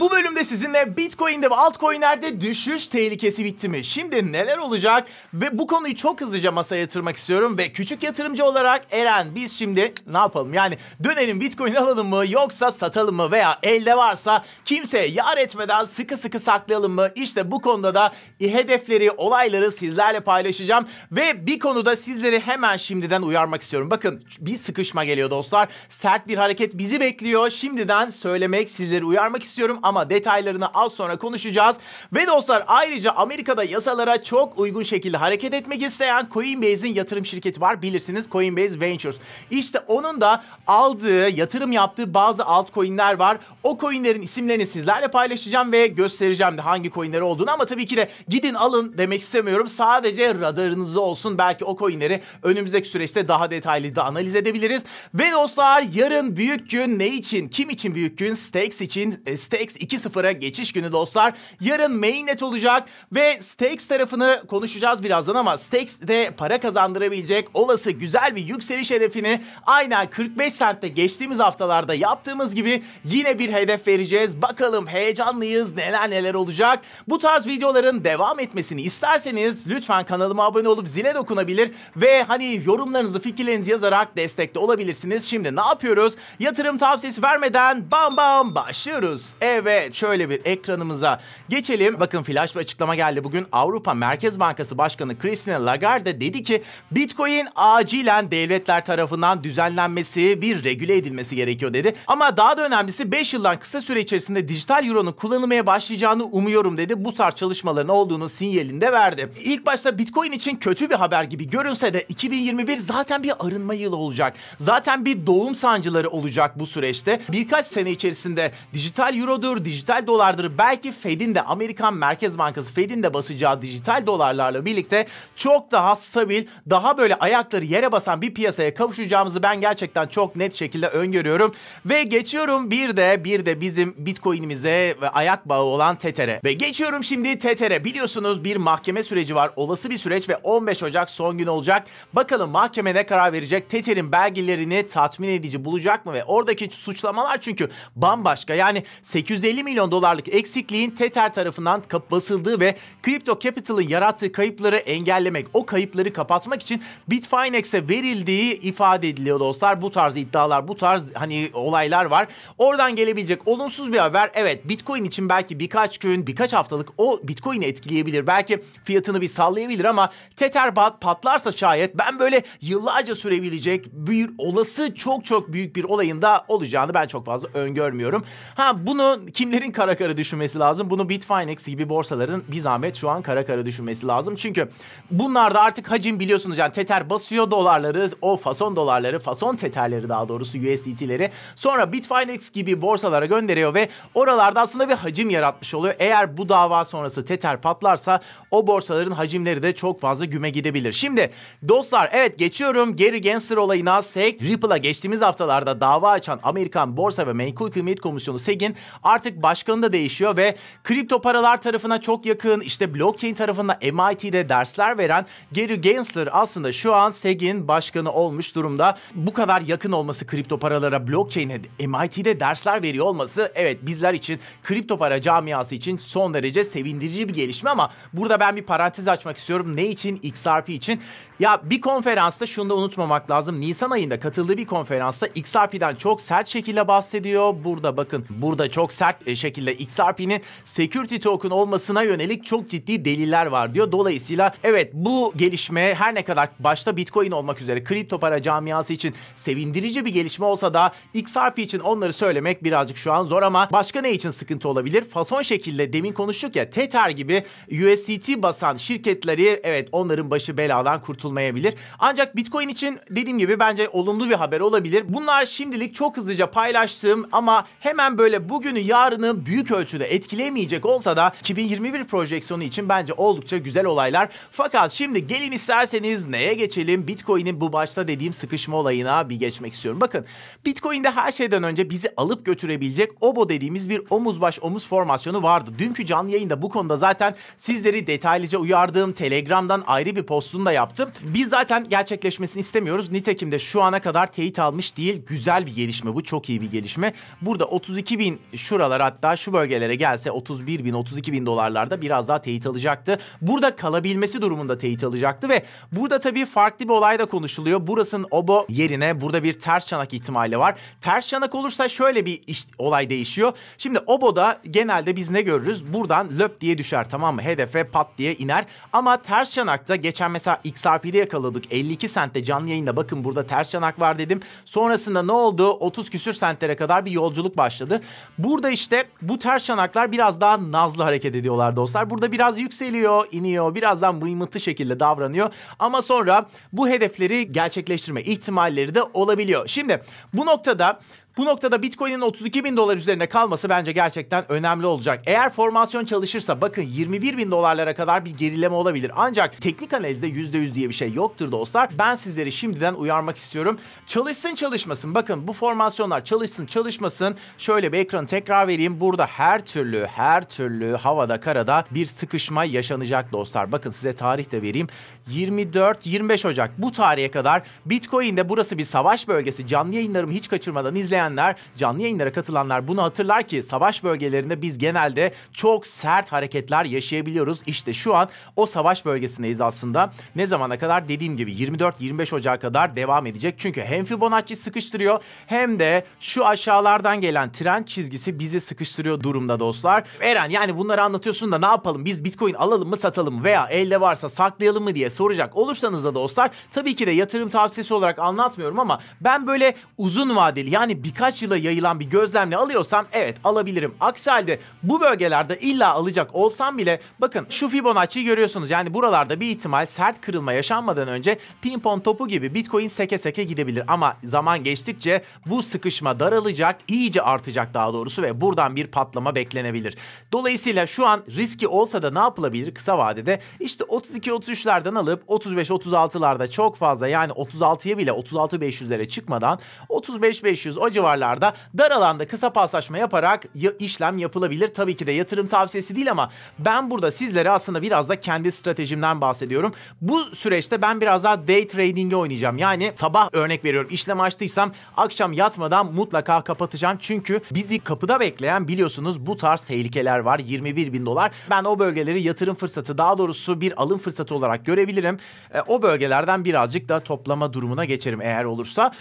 bu bölümde sizinle Bitcoin'de ve altcoin'lerde düşüş tehlikesi bitti mi? Şimdi neler olacak? Ve bu konuyu çok hızlıca masaya yatırmak istiyorum ve küçük yatırımcı olarak Eren biz şimdi ne yapalım? Yani dönelim Bitcoin alalım mı yoksa satalım mı veya elde varsa kimse yar etmeden sıkı sıkı saklayalım mı? İşte bu konuda da hedefleri, olayları sizlerle paylaşacağım ve bir konuda sizleri hemen şimdiden uyarmak istiyorum. Bakın bir sıkışma geliyor dostlar. Sert bir hareket bizi bekliyor. Şimdiden söylemek, sizleri uyarmak istiyorum ama detaylarını az sonra konuşacağız. Ve dostlar ayrıca Amerika'da yasalara çok uygun şekilde hareket etmek isteyen Coinbase'in yatırım şirketi var. Bilirsiniz Coinbase Ventures. İşte onun da aldığı, yatırım yaptığı bazı altcoin'ler var. O coin'lerin isimlerini sizlerle paylaşacağım ve göstereceğim de hangi coin'leri olduğunu ama tabii ki de gidin alın demek istemiyorum. Sadece radarınızda olsun. Belki o coin'leri önümüzdeki süreçte daha detaylı da analiz edebiliriz. Ve dostlar yarın büyük gün ne için? Kim için büyük gün? Stakes için. E, Stakes Next 2.0'a geçiş günü dostlar. Yarın mainnet olacak ve Stakes tarafını konuşacağız birazdan ama Stakes de para kazandırabilecek olası güzel bir yükseliş hedefini aynen 45 sentte geçtiğimiz haftalarda yaptığımız gibi yine bir hedef vereceğiz. Bakalım heyecanlıyız neler neler olacak. Bu tarz videoların devam etmesini isterseniz lütfen kanalıma abone olup zile dokunabilir ve hani yorumlarınızı fikirlerinizi yazarak destekte olabilirsiniz. Şimdi ne yapıyoruz? Yatırım tavsiyesi vermeden bam bam başlıyoruz. Evet ve şöyle bir ekranımıza geçelim. Bakın flash bir açıklama geldi. Bugün Avrupa Merkez Bankası Başkanı Christine Lagarde dedi ki Bitcoin acilen devletler tarafından düzenlenmesi bir regüle edilmesi gerekiyor dedi. Ama daha da önemlisi 5 yıldan kısa süre içerisinde dijital euronun kullanılmaya başlayacağını umuyorum dedi. Bu tarz çalışmaların olduğunu sinyalinde verdi. İlk başta Bitcoin için kötü bir haber gibi görünse de 2021 zaten bir arınma yılı olacak. Zaten bir doğum sancıları olacak bu süreçte. Birkaç sene içerisinde dijital eurodur, eurodur, dijital dolardır. Belki Fed'in de Amerikan Merkez Bankası Fed'in de basacağı dijital dolarlarla birlikte çok daha stabil, daha böyle ayakları yere basan bir piyasaya kavuşacağımızı ben gerçekten çok net şekilde öngörüyorum. Ve geçiyorum bir de bir de bizim Bitcoin'imize ve ayak bağı olan Tether'e. Ve geçiyorum şimdi Tether'e. Biliyorsunuz bir mahkeme süreci var. Olası bir süreç ve 15 Ocak son gün olacak. Bakalım mahkeme ne karar verecek? Tether'in belgelerini tatmin edici bulacak mı? Ve oradaki suçlamalar çünkü bambaşka. Yani 800 150 milyon dolarlık eksikliğin Tether tarafından kap basıldığı ve Crypto Capital'ın yarattığı kayıpları engellemek, o kayıpları kapatmak için Bitfinex'e verildiği ifade ediliyor dostlar. Bu tarz iddialar, bu tarz hani olaylar var. Oradan gelebilecek olumsuz bir haber evet Bitcoin için belki birkaç gün, birkaç haftalık o Bitcoin'i etkileyebilir. Belki fiyatını bir sallayabilir ama Tether bat, patlarsa şayet ben böyle yıllarca sürebilecek bir olası çok çok büyük bir olayın da olacağını ben çok fazla öngörmüyorum. Ha bunu kimlerin kara kara düşünmesi lazım? Bunu Bitfinex gibi borsaların bir zahmet şu an kara kara düşünmesi lazım. Çünkü bunlarda artık hacim biliyorsunuz yani Tether basıyor dolarları, o fason dolarları, fason Tether'leri daha doğrusu USDT'leri sonra Bitfinex gibi borsalara gönderiyor ve oralarda aslında bir hacim yaratmış oluyor. Eğer bu dava sonrası Tether patlarsa o borsaların hacimleri de çok fazla güme gidebilir. Şimdi dostlar evet geçiyorum Gary Gensler olayına SEC Ripple'a geçtiğimiz haftalarda dava açan Amerikan Borsa ve Menkul Kıymet Komisyonu SEC'in artık artık başkanı da değişiyor ve kripto paralar tarafına çok yakın işte blockchain tarafında MIT'de dersler veren Gary Gensler aslında şu an SEG'in başkanı olmuş durumda. Bu kadar yakın olması kripto paralara blockchain'e MIT'de dersler veriyor olması evet bizler için kripto para camiası için son derece sevindirici bir gelişme ama burada ben bir parantez açmak istiyorum. Ne için? XRP için. Ya bir konferansta şunu da unutmamak lazım. Nisan ayında katıldığı bir konferansta XRP'den çok sert şekilde bahsediyor. Burada bakın burada çok sert sert e, şekilde XRP'nin security token olmasına yönelik çok ciddi deliller var diyor. Dolayısıyla evet bu gelişme her ne kadar başta Bitcoin olmak üzere kripto para camiası için sevindirici bir gelişme olsa da XRP için onları söylemek birazcık şu an zor ama başka ne için sıkıntı olabilir? Fason şekilde demin konuştuk ya Tether gibi USDT basan şirketleri evet onların başı beladan kurtulmayabilir. Ancak Bitcoin için dediğim gibi bence olumlu bir haber olabilir. Bunlar şimdilik çok hızlıca paylaştığım ama hemen böyle bugünü ya yarını büyük ölçüde etkilemeyecek olsa da 2021 projeksiyonu için bence oldukça güzel olaylar. Fakat şimdi gelin isterseniz neye geçelim? Bitcoin'in bu başta dediğim sıkışma olayına bir geçmek istiyorum. Bakın Bitcoin'de her şeyden önce bizi alıp götürebilecek obo dediğimiz bir omuz baş omuz formasyonu vardı. Dünkü canlı yayında bu konuda zaten sizleri detaylıca uyardığım Telegram'dan ayrı bir postunu da yaptım. Biz zaten gerçekleşmesini istemiyoruz. Nitekim de şu ana kadar teyit almış değil. Güzel bir gelişme bu. Çok iyi bir gelişme. Burada 32 bin şura. Şuralar hatta şu bölgelere gelse 31 bin 32 bin dolarlarda biraz daha teyit alacaktı. Burada kalabilmesi durumunda teyit alacaktı ve burada tabii farklı bir olay da konuşuluyor. Burasının obo yerine burada bir ters çanak ihtimali var. Ters çanak olursa şöyle bir iş, olay değişiyor. Şimdi oboda genelde biz ne görürüz? Buradan löp diye düşer tamam mı? Hedefe pat diye iner. Ama ters çanakta geçen mesela XRP'de yakaladık. 52 sentte canlı yayında bakın burada ters çanak var dedim. Sonrasında ne oldu? 30 küsür sentlere kadar bir yolculuk başladı. Burada işte bu ters çanaklar biraz daha nazlı hareket ediyorlar dostlar. Burada biraz yükseliyor, iniyor, birazdan mıymıtı şekilde davranıyor. Ama sonra bu hedefleri gerçekleştirme ihtimalleri de olabiliyor. Şimdi bu noktada bu noktada Bitcoin'in 32 bin dolar üzerine kalması bence gerçekten önemli olacak. Eğer formasyon çalışırsa bakın 21 bin dolarlara kadar bir gerileme olabilir. Ancak teknik analizde %100 diye bir şey yoktur dostlar. Ben sizleri şimdiden uyarmak istiyorum. Çalışsın çalışmasın. Bakın bu formasyonlar çalışsın çalışmasın. Şöyle bir ekranı tekrar vereyim. Burada her türlü her türlü havada karada bir sıkışma yaşanacak dostlar. Bakın size tarih de vereyim. 24-25 Ocak bu tarihe kadar Bitcoin'de burası bir savaş bölgesi. Canlı yayınlarımı hiç kaçırmadan izleyen izleyenler, canlı yayınlara katılanlar bunu hatırlar ki savaş bölgelerinde biz genelde çok sert hareketler yaşayabiliyoruz. İşte şu an o savaş bölgesindeyiz aslında. Ne zamana kadar? Dediğim gibi 24-25 Ocağı kadar devam edecek. Çünkü hem Fibonacci sıkıştırıyor hem de şu aşağılardan gelen tren çizgisi bizi sıkıştırıyor durumda dostlar. Eren yani bunları anlatıyorsun da ne yapalım? Biz Bitcoin alalım mı satalım mı veya elde varsa saklayalım mı diye soracak olursanız da dostlar tabii ki de yatırım tavsiyesi olarak anlatmıyorum ama ben böyle uzun vadeli yani bir birkaç yıla yayılan bir gözlemle alıyorsam evet alabilirim. Aksi halde bu bölgelerde illa alacak olsam bile bakın şu Fibonacci'yi görüyorsunuz. Yani buralarda bir ihtimal sert kırılma yaşanmadan önce pimpon topu gibi Bitcoin seke seke gidebilir. Ama zaman geçtikçe bu sıkışma daralacak, iyice artacak daha doğrusu ve buradan bir patlama beklenebilir. Dolayısıyla şu an riski olsa da ne yapılabilir kısa vadede? İşte 32-33'lerden alıp 35-36'larda çok fazla yani 36'ya bile 36-500'lere çıkmadan 35-500 o civarda varlarda dar alanda kısa paslaşma yaparak işlem yapılabilir. Tabii ki de yatırım tavsiyesi değil ama ben burada sizlere aslında biraz da kendi stratejimden bahsediyorum. Bu süreçte ben biraz daha day trading'e oynayacağım. Yani sabah örnek veriyorum işlem açtıysam akşam yatmadan mutlaka kapatacağım. Çünkü bizi kapıda bekleyen biliyorsunuz bu tarz tehlikeler var. 21 bin dolar. Ben o bölgeleri yatırım fırsatı daha doğrusu bir alım fırsatı olarak görebilirim. E, o bölgelerden birazcık da toplama durumuna geçerim eğer olursa.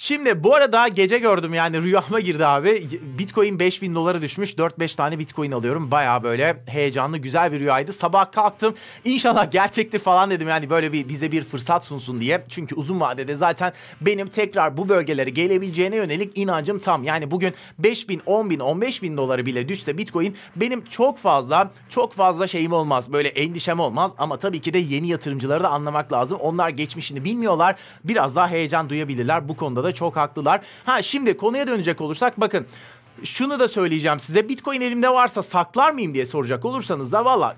Şimdi bu arada gece gördüm yani rüyama girdi abi. Bitcoin 5000 dolara düşmüş. 4-5 tane Bitcoin alıyorum. Baya böyle heyecanlı güzel bir rüyaydı. Sabah kalktım. İnşallah gerçektir falan dedim. Yani böyle bir bize bir fırsat sunsun diye. Çünkü uzun vadede zaten benim tekrar bu bölgelere gelebileceğine yönelik inancım tam. Yani bugün 5000, 10000, 15000 doları bile düşse Bitcoin benim çok fazla çok fazla şeyim olmaz. Böyle endişem olmaz ama tabii ki de yeni yatırımcıları da anlamak lazım. Onlar geçmişini bilmiyorlar. Biraz daha heyecan duyabilirler. Bu konuda da çok haklılar. Ha şimdi konuya dönecek olursak bakın şunu da söyleyeceğim size. Bitcoin elimde varsa saklar mıyım diye soracak olursanız da valla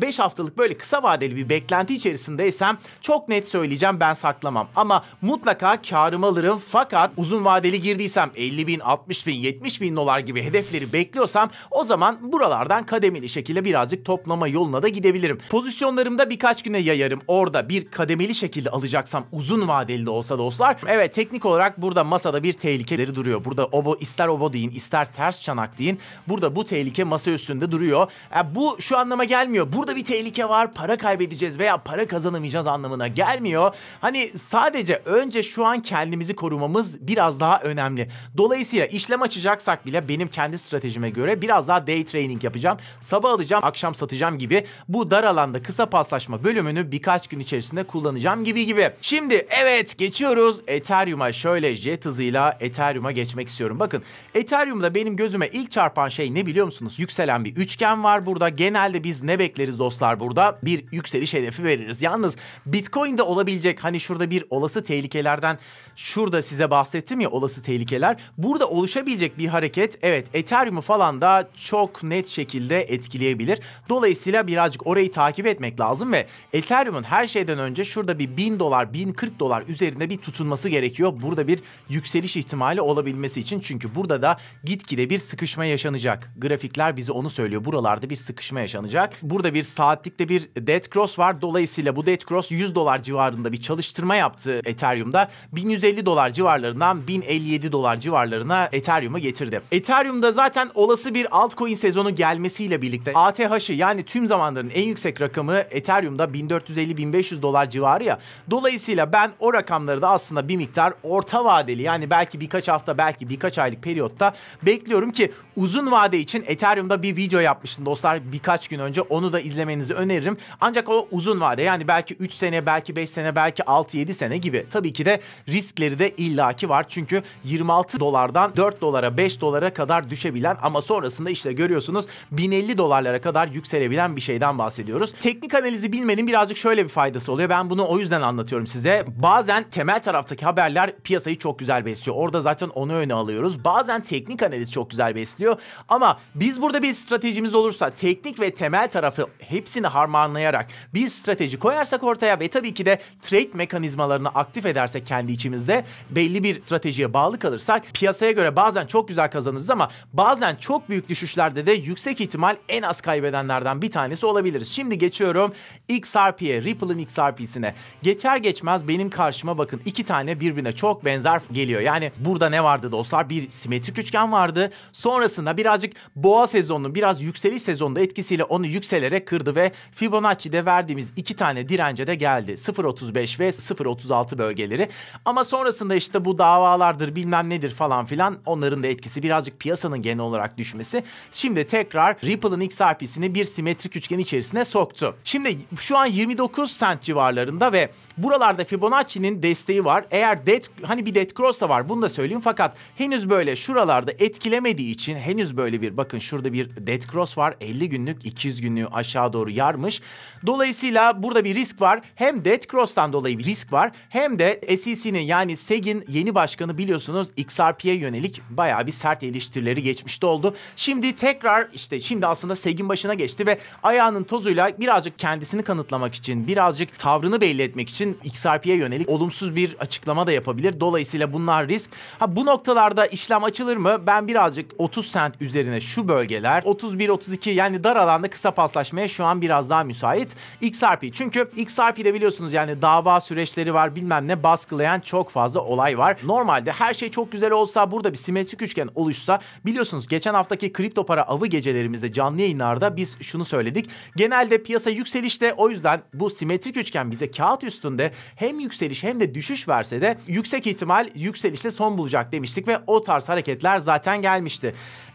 3-5 haftalık böyle kısa vadeli bir beklenti içerisindeysem çok net söyleyeceğim ben saklamam. Ama mutlaka karım alırım fakat uzun vadeli girdiysem 50 bin, 60 bin, 70 bin dolar gibi hedefleri bekliyorsam o zaman buralardan kademeli şekilde birazcık toplama yoluna da gidebilirim. Pozisyonlarımda birkaç güne yayarım. Orada bir kademeli şekilde alacaksam uzun vadeli de olsa dostlar. Evet teknik olarak burada masada bir tehlikeleri duruyor. Burada obo ister obo deyin ister ister ters çanak deyin. Burada bu tehlike masa üstünde duruyor. E, bu şu anlama gelmiyor. Burada bir tehlike var para kaybedeceğiz veya para kazanamayacağız anlamına gelmiyor. Hani sadece önce şu an kendimizi korumamız biraz daha önemli. Dolayısıyla işlem açacaksak bile benim kendi stratejime göre biraz daha day trading yapacağım. Sabah alacağım akşam satacağım gibi bu dar alanda kısa paslaşma bölümünü birkaç gün içerisinde kullanacağım gibi gibi. Şimdi evet geçiyoruz Ethereum'a şöyle jet hızıyla Ethereum'a geçmek istiyorum. Bakın Ethereum'da burada benim gözüme ilk çarpan şey ne biliyor musunuz? Yükselen bir üçgen var burada. Genelde biz ne bekleriz dostlar burada? Bir yükseliş hedefi veririz. Yalnız Bitcoin'de olabilecek hani şurada bir olası tehlikelerden şurada size bahsettim ya olası tehlikeler. Burada oluşabilecek bir hareket evet Ethereum'u falan da çok net şekilde etkileyebilir. Dolayısıyla birazcık orayı takip etmek lazım ve Ethereum'un her şeyden önce şurada bir 1000 dolar 1040 dolar üzerinde bir tutunması gerekiyor. Burada bir yükseliş ihtimali olabilmesi için çünkü burada da git gitgide bir sıkışma yaşanacak. Grafikler bize onu söylüyor. Buralarda bir sıkışma yaşanacak. Burada bir saatlikte bir dead cross var. Dolayısıyla bu dead cross 100 dolar civarında bir çalıştırma yaptı Ethereum'da. 1150 dolar civarlarından 1057 dolar civarlarına Ethereum'u getirdi. Ethereum'da zaten olası bir altcoin sezonu gelmesiyle birlikte ATH'ı yani tüm zamanların en yüksek rakamı Ethereum'da 1450-1500 dolar civarı ya. Dolayısıyla ben o rakamları da aslında bir miktar orta vadeli yani belki birkaç hafta belki birkaç aylık periyotta Bekliyorum ki uzun vade için Ethereum'da bir video yapmıştım dostlar birkaç gün önce. Onu da izlemenizi öneririm. Ancak o uzun vade yani belki 3 sene, belki 5 sene, belki 6-7 sene gibi. Tabii ki de riskleri de illaki var. Çünkü 26 dolardan 4 dolara, 5 dolara kadar düşebilen ama sonrasında işte görüyorsunuz 1050 dolarlara kadar yükselebilen bir şeyden bahsediyoruz. Teknik analizi bilmenin birazcık şöyle bir faydası oluyor. Ben bunu o yüzden anlatıyorum size. Bazen temel taraftaki haberler piyasayı çok güzel besliyor. Orada zaten onu öne alıyoruz. Bazen teknik Kanaliz çok güzel besliyor. Ama biz burada bir stratejimiz olursa teknik ve temel tarafı hepsini harmanlayarak bir strateji koyarsak ortaya ve tabii ki de trade mekanizmalarını aktif edersek kendi içimizde belli bir stratejiye bağlı kalırsak piyasaya göre bazen çok güzel kazanırız ama bazen çok büyük düşüşlerde de yüksek ihtimal en az kaybedenlerden bir tanesi olabiliriz. Şimdi geçiyorum XRP'ye, Ripple'ın XRP'sine. Geçer geçmez benim karşıma bakın iki tane birbirine çok benzer geliyor. Yani burada ne vardı dostlar? Bir simetrik üçgen var vardı. Sonrasında birazcık boğa sezonunun biraz yükseliş sezonunda etkisiyle onu yükselerek kırdı ve Fibonacci'de verdiğimiz iki tane dirence de geldi. 0.35 ve 0.36 bölgeleri. Ama sonrasında işte bu davalardır bilmem nedir falan filan onların da etkisi birazcık piyasanın genel olarak düşmesi. Şimdi tekrar Ripple'ın XRP'sini bir simetrik üçgen içerisine soktu. Şimdi şu an 29 cent civarlarında ve buralarda Fibonacci'nin desteği var. Eğer dead, hani bir dead cross da var bunu da söyleyeyim fakat henüz böyle şuralarda etkilemediği için henüz böyle bir bakın şurada bir dead cross var 50 günlük 200 günlüğü aşağı doğru yarmış. Dolayısıyla burada bir risk var. Hem dead cross'tan dolayı bir risk var hem de SEC'nin yani SEG'in yeni başkanı biliyorsunuz XRP'ye yönelik bayağı bir sert eleştirileri geçmişte oldu. Şimdi tekrar işte şimdi aslında SEG'in başına geçti ve ayağının tozuyla birazcık kendisini kanıtlamak için birazcık tavrını belli etmek için XRP'ye yönelik olumsuz bir açıklama da yapabilir. Dolayısıyla bunlar risk. Ha bu noktalarda işlem açılır mı? Ben ben birazcık 30 sent üzerine şu bölgeler 31-32 yani dar alanda kısa paslaşmaya şu an biraz daha müsait XRP. Çünkü XRP'de biliyorsunuz yani dava süreçleri var bilmem ne baskılayan çok fazla olay var. Normalde her şey çok güzel olsa burada bir simetrik üçgen oluşsa biliyorsunuz geçen haftaki kripto para avı gecelerimizde canlı yayınlarda biz şunu söyledik. Genelde piyasa yükselişte o yüzden bu simetrik üçgen bize kağıt üstünde hem yükseliş hem de düşüş verse de yüksek ihtimal yükselişte son bulacak demiştik ve o tarz hareketler zaten zaten gelmişti.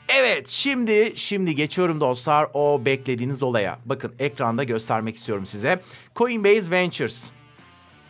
Evet şimdi şimdi geçiyorum dostlar o beklediğiniz olaya. Bakın ekranda göstermek istiyorum size. Coinbase Ventures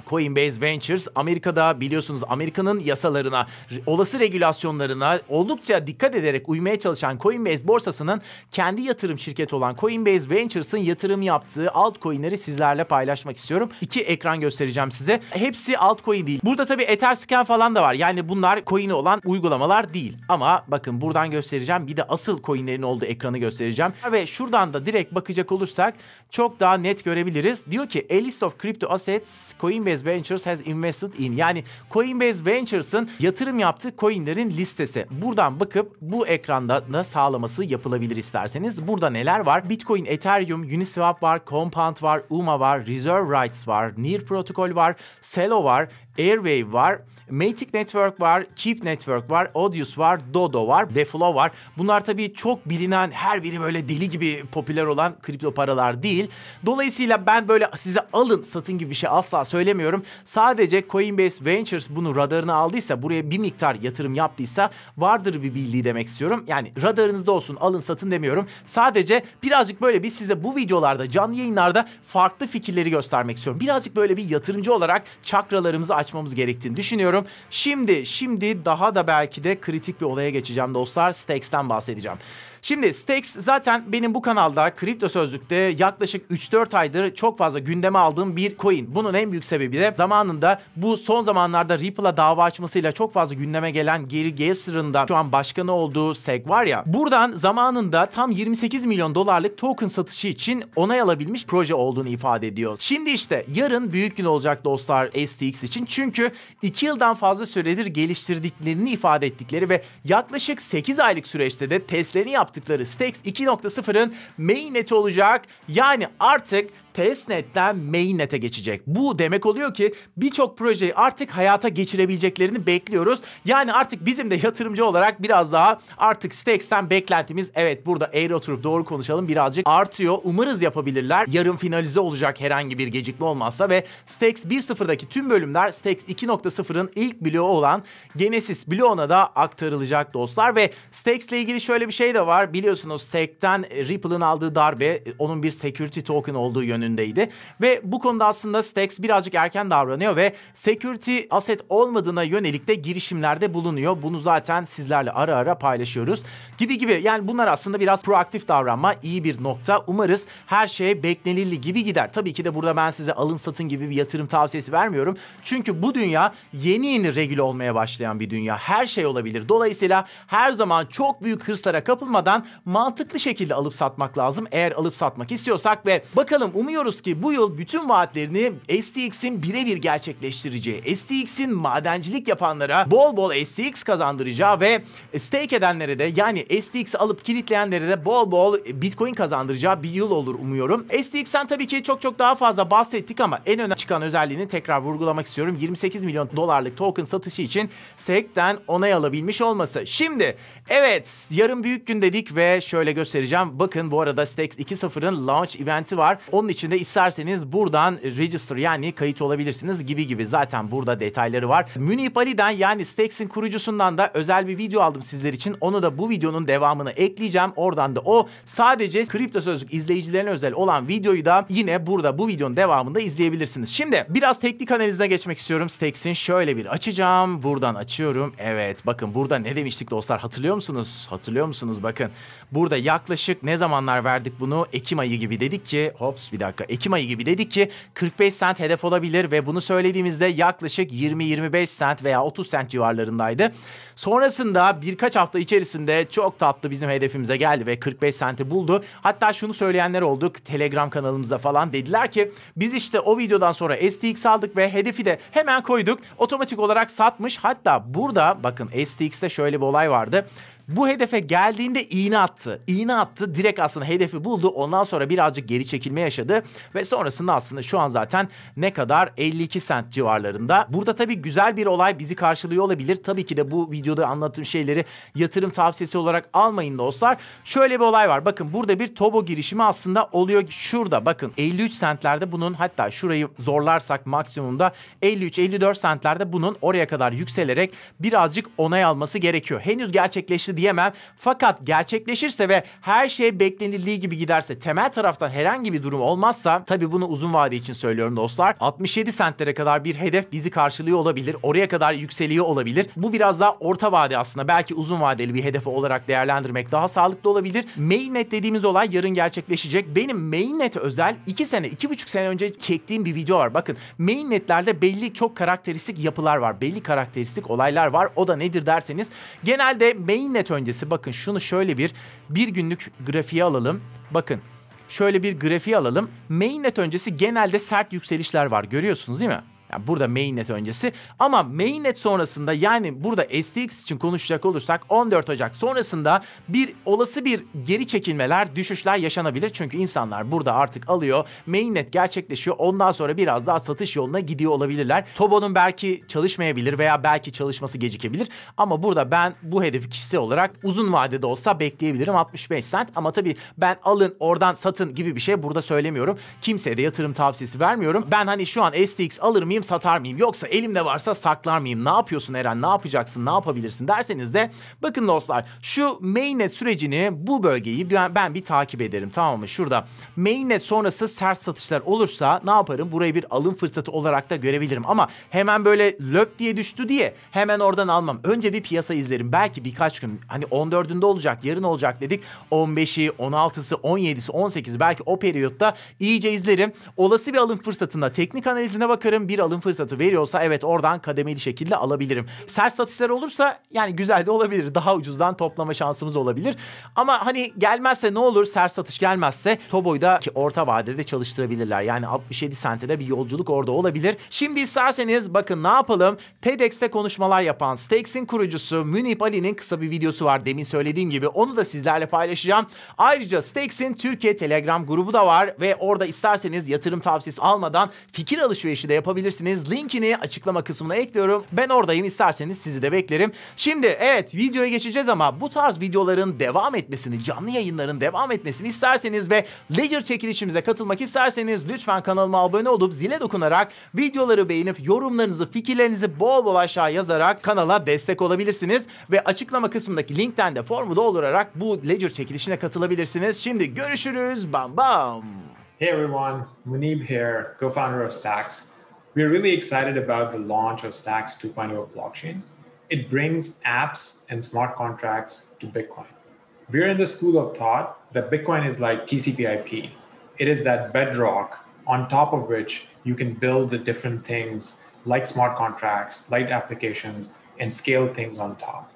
Coinbase Ventures Amerika'da biliyorsunuz Amerika'nın yasalarına, olası regülasyonlarına oldukça dikkat ederek uymaya çalışan Coinbase borsasının kendi yatırım şirketi olan Coinbase Ventures'ın yatırım yaptığı altcoin'leri sizlerle paylaşmak istiyorum. İki ekran göstereceğim size. Hepsi altcoin değil. Burada tabii Etherscan falan da var. Yani bunlar coin'i olan uygulamalar değil. Ama bakın buradan göstereceğim. Bir de asıl coin'lerin olduğu ekranı göstereceğim. Ve şuradan da direkt bakacak olursak çok daha net görebiliriz. Diyor ki A list of crypto assets Coinbase Coinbase Ventures has invested in yani Coinbase Ventures'ın yatırım yaptığı coinlerin listesi. Buradan bakıp bu ekranda da sağlaması yapılabilir isterseniz. Burada neler var? Bitcoin, Ethereum, Uniswap var, Compound var, UMA var, Reserve Rights var, Near Protocol var, Celo var, Airwave var, Matic Network var, Keep Network var, Audius var, Dodo var, Deflow var. Bunlar tabii çok bilinen, her biri böyle deli gibi popüler olan kripto paralar değil. Dolayısıyla ben böyle size alın satın gibi bir şey asla söylemiyorum. Sadece Coinbase Ventures bunu radarına aldıysa, buraya bir miktar yatırım yaptıysa vardır bir bildiği demek istiyorum. Yani radarınızda olsun alın satın demiyorum. Sadece birazcık böyle bir size bu videolarda, canlı yayınlarda farklı fikirleri göstermek istiyorum. Birazcık böyle bir yatırımcı olarak çakralarımızı açmamız gerektiğini düşünüyorum. Şimdi şimdi daha da belki de kritik bir olaya geçeceğim dostlar. Stakes'ten bahsedeceğim. Şimdi Stakes zaten benim bu kanalda kripto sözlükte yaklaşık 3-4 aydır çok fazla gündeme aldığım bir coin. Bunun en büyük sebebi de zamanında bu son zamanlarda Ripple'a dava açmasıyla çok fazla gündeme gelen Gary Gensler'ın da şu an başkanı olduğu SEC var ya. Buradan zamanında tam 28 milyon dolarlık token satışı için onay alabilmiş proje olduğunu ifade ediyor. Şimdi işte yarın büyük gün olacak dostlar STX için. Çünkü 2 yıldan fazla süredir geliştirdiklerini ifade ettikleri ve yaklaşık 8 aylık süreçte de testlerini yaptıkları yaptıkları Stacks 2.0'ın mainneti olacak. Yani artık testnet'ten mainnet'e geçecek. Bu demek oluyor ki birçok projeyi artık hayata geçirebileceklerini bekliyoruz. Yani artık bizim de yatırımcı olarak biraz daha artık Stakes'ten beklentimiz evet burada eğri oturup doğru konuşalım birazcık artıyor. Umarız yapabilirler. Yarın finalize olacak herhangi bir gecikme olmazsa ve Stakes 1.0'daki tüm bölümler Stakes 2.0'ın ilk bloğu olan Genesis bloğuna da aktarılacak dostlar ve Stakes ile ilgili şöyle bir şey de var. Biliyorsunuz SEC'ten e, Ripple'ın aldığı darbe e, onun bir security token olduğu yönü önündeydi. Ve bu konuda aslında Stacks birazcık erken davranıyor ve security asset olmadığına yönelik de girişimlerde bulunuyor. Bunu zaten sizlerle ara ara paylaşıyoruz. Gibi gibi yani bunlar aslında biraz proaktif davranma iyi bir nokta. Umarız her şey beklenildi gibi gider. Tabii ki de burada ben size alın satın gibi bir yatırım tavsiyesi vermiyorum. Çünkü bu dünya yeni yeni regül olmaya başlayan bir dünya. Her şey olabilir. Dolayısıyla her zaman çok büyük hırslara kapılmadan mantıklı şekilde alıp satmak lazım. Eğer alıp satmak istiyorsak ve bakalım umuyorum umuyoruz ki bu yıl bütün vaatlerini STX'in birebir gerçekleştireceği, STX'in madencilik yapanlara bol bol STX kazandıracağı ve stake edenlere de yani STX alıp kilitleyenlere de bol bol Bitcoin kazandıracağı bir yıl olur umuyorum. STX'ten tabii ki çok çok daha fazla bahsettik ama en öne çıkan özelliğini tekrar vurgulamak istiyorum. 28 milyon dolarlık token satışı için SEC'den onay alabilmiş olması. Şimdi evet yarın büyük gün dedik ve şöyle göstereceğim. Bakın bu arada STX 2.0'ın launch eventi var. Onun için için isterseniz buradan register yani kayıt olabilirsiniz gibi gibi zaten burada detayları var. Münip Ali'den yani Stacks'in kurucusundan da özel bir video aldım sizler için. Onu da bu videonun devamını ekleyeceğim. Oradan da o sadece kripto sözlük izleyicilerine özel olan videoyu da yine burada bu videonun devamında izleyebilirsiniz. Şimdi biraz teknik analizine geçmek istiyorum. Stacks'in şöyle bir açacağım. Buradan açıyorum. Evet bakın burada ne demiştik dostlar hatırlıyor musunuz? Hatırlıyor musunuz? Bakın burada yaklaşık ne zamanlar verdik bunu? Ekim ayı gibi dedik ki hops bir dakika farkı. Ekim ayı gibi dedik ki 45 sent hedef olabilir ve bunu söylediğimizde yaklaşık 20-25 sent veya 30 sent civarlarındaydı. Sonrasında birkaç hafta içerisinde çok tatlı bizim hedefimize geldi ve 45 senti buldu. Hatta şunu söyleyenler olduk Telegram kanalımızda falan dediler ki biz işte o videodan sonra STX aldık ve hedefi de hemen koyduk. Otomatik olarak satmış. Hatta burada bakın STX'te şöyle bir olay vardı. Bu hedefe geldiğinde iğne attı. İğne attı. Direkt aslında hedefi buldu. Ondan sonra birazcık geri çekilme yaşadı. Ve sonrasında aslında şu an zaten ne kadar? 52 sent civarlarında. Burada tabii güzel bir olay bizi karşılıyor olabilir. Tabii ki de bu videoda anlattığım şeyleri yatırım tavsiyesi olarak almayın dostlar. Şöyle bir olay var. Bakın burada bir Tobo girişimi aslında oluyor. Şurada bakın 53 sentlerde bunun hatta şurayı zorlarsak maksimumda 53-54 sentlerde bunun oraya kadar yükselerek birazcık onay alması gerekiyor. Henüz gerçekleşti gerçekleşti diyemem. Fakat gerçekleşirse ve her şey beklenildiği gibi giderse temel taraftan herhangi bir durum olmazsa tabi bunu uzun vade için söylüyorum dostlar. 67 sentlere kadar bir hedef bizi karşılıyor olabilir. Oraya kadar yükseliyor olabilir. Bu biraz daha orta vade aslında. Belki uzun vadeli bir hedef olarak değerlendirmek daha sağlıklı olabilir. Mainnet dediğimiz olay yarın gerçekleşecek. Benim mainnet özel 2 sene, 2,5 sene önce çektiğim bir video var. Bakın mainnetlerde belli çok karakteristik yapılar var. Belli karakteristik olaylar var. O da nedir derseniz genelde mainnet Millet öncesi bakın şunu şöyle bir bir günlük grafiği alalım. Bakın şöyle bir grafiği alalım. Mainnet öncesi genelde sert yükselişler var görüyorsunuz değil mi? Yani burada mainnet öncesi ama mainnet sonrasında yani burada STX için konuşacak olursak 14 Ocak sonrasında bir olası bir geri çekilmeler, düşüşler yaşanabilir. Çünkü insanlar burada artık alıyor. Mainnet gerçekleşiyor. Ondan sonra biraz daha satış yoluna gidiyor olabilirler. Tobo'nun belki çalışmayabilir veya belki çalışması gecikebilir. Ama burada ben bu hedefi kişisel olarak uzun vadede olsa bekleyebilirim 65 cent. Ama tabii ben alın oradan satın gibi bir şey burada söylemiyorum. Kimseye de yatırım tavsiyesi vermiyorum. Ben hani şu an STX alır mıyım kendim satar mıyım yoksa elimde varsa saklar mıyım? Ne yapıyorsun Eren? Ne yapacaksın? Ne yapabilirsin derseniz de bakın dostlar şu mainnet sürecini bu bölgeyi ben, ben bir takip ederim tamam mı? Şurada mainnet sonrası sert satışlar olursa ne yaparım? Burayı bir alım fırsatı olarak da görebilirim ama hemen böyle löp diye düştü diye hemen oradan almam. Önce bir piyasa izlerim. Belki birkaç gün hani 14'ünde olacak, yarın olacak dedik. 15'i, 16'sı, 17'si, 18'i belki o periyotta iyice izlerim. Olası bir alım fırsatında teknik analizine bakarım. Bir alım alım fırsatı veriyorsa evet oradan kademeli şekilde alabilirim. Sert satışlar olursa yani güzel de olabilir. Daha ucuzdan toplama şansımız olabilir. Ama hani gelmezse ne olur sert satış gelmezse toboyda ki orta vadede çalıştırabilirler. Yani 67 sente de bir yolculuk orada olabilir. Şimdi isterseniz bakın ne yapalım. TEDx'te konuşmalar yapan Stakes'in kurucusu Münip Ali'nin kısa bir videosu var. Demin söylediğim gibi onu da sizlerle paylaşacağım. Ayrıca Stakes'in Türkiye Telegram grubu da var ve orada isterseniz yatırım tavsiyesi almadan fikir alışverişi de yapabilirsiniz ulaşabilirsiniz. Linkini açıklama kısmına ekliyorum. Ben oradayım isterseniz sizi de beklerim. Şimdi evet videoya geçeceğiz ama bu tarz videoların devam etmesini, canlı yayınların devam etmesini isterseniz ve Ledger çekilişimize katılmak isterseniz lütfen kanalıma abone olup zile dokunarak videoları beğenip yorumlarınızı, fikirlerinizi bol bol aşağı yazarak kanala destek olabilirsiniz ve açıklama kısmındaki linkten de formu doldurarak bu Ledger çekilişine katılabilirsiniz. Şimdi görüşürüz. Bam bam. Hey everyone, Munib here, co-founder of Stacks. We're really excited about the launch of Stacks 2.0 blockchain. It brings apps and smart contracts to Bitcoin. We're in the school of thought that Bitcoin is like TCP/IP. It is that bedrock on top of which you can build the different things like smart contracts, light applications, and scale things on top.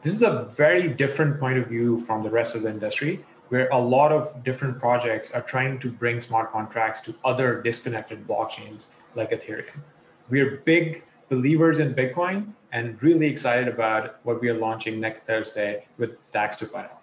This is a very different point of view from the rest of the industry, where a lot of different projects are trying to bring smart contracts to other disconnected blockchains like Ethereum. We're big believers in Bitcoin and really excited about what we are launching next Thursday with Stacks 2.0.